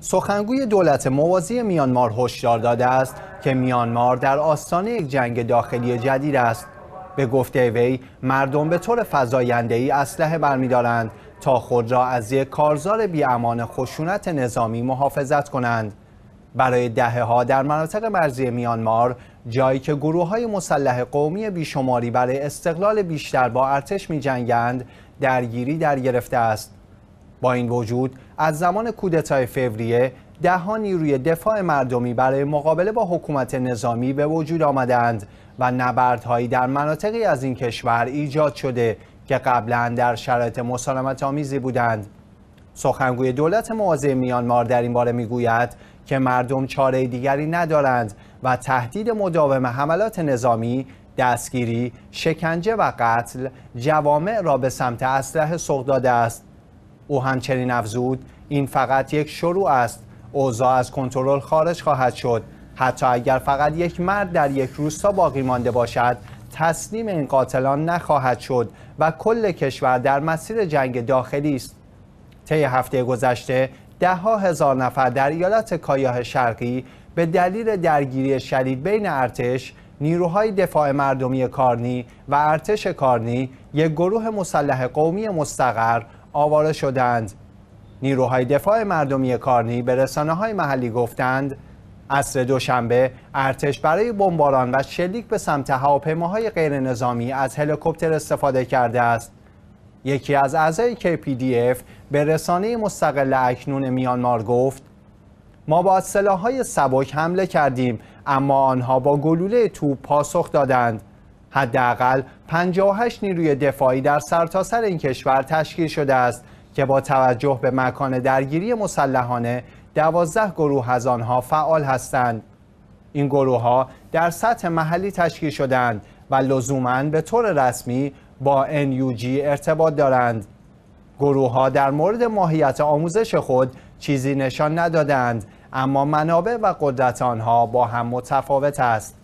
سخنگوی دولت موازی میانمار هشدار داده است که میانمار در آستانه یک جنگ داخلی جدید است به گفته وی مردم به طور فضاینده ای اسلحه برمیدارند تا خود را از یک کارزار بیامان خشونت نظامی محافظت کنند برای دهه ها در مناطق مرزی میانمار جایی که گروه های مسلح قومی بیشماری برای استقلال بیشتر با ارتش می جنگند درگیری در گرفته است با این وجود از زمان کودتای فوریه ده ها نیروی دفاع مردمی برای مقابله با حکومت نظامی به وجود آمدند و نبردهایی در مناطقی از این کشور ایجاد شده که قبلا در شرایط مسالمت آمیزی بودند سخنگوی دولت موازه میانمار در این باره میگوید که مردم چاره دیگری ندارند و تهدید مداوم حملات نظامی دستگیری، شکنجه و قتل جوامع را به سمت اسلحه سوق داده است او همچنین افزود این فقط یک شروع است اوضاع از کنترل خارج خواهد شد حتی اگر فقط یک مرد در یک روستا باقی مانده باشد تسلیم این قاتلان نخواهد شد و کل کشور در مسیر جنگ داخلی است طی هفته گذشته ها هزار نفر در ایالت کایاه شرقی به دلیل درگیری شدید بین ارتش نیروهای دفاع مردمی کارنی و ارتش کارنی یک گروه مسلح قومی مستقر آواره شدند نیروهای دفاع مردمی کارنی به رسانه های محلی گفتند عصر دوشنبه ارتش برای بمباران و شلیک به سمت هواپیماهای غیر نظامی از هلیکوپتر استفاده کرده است یکی از اعضای KPDF به رسانه مستقل اکنون میانمار گفت ما با سلاحهای سبک حمله کردیم اما آنها با گلوله توپ پاسخ دادند حداقل 58 نیروی دفاعی در سرتاسر سر این کشور تشکیل شده است که با توجه به مکان درگیری مسلحانه 12 گروه از آنها فعال هستند این گروه ها در سطح محلی تشکیل شدند و لزوما به طور رسمی با NUG ارتباط دارند گروه ها در مورد ماهیت آموزش خود چیزی نشان ندادند اما منابع و قدرت آنها با هم متفاوت است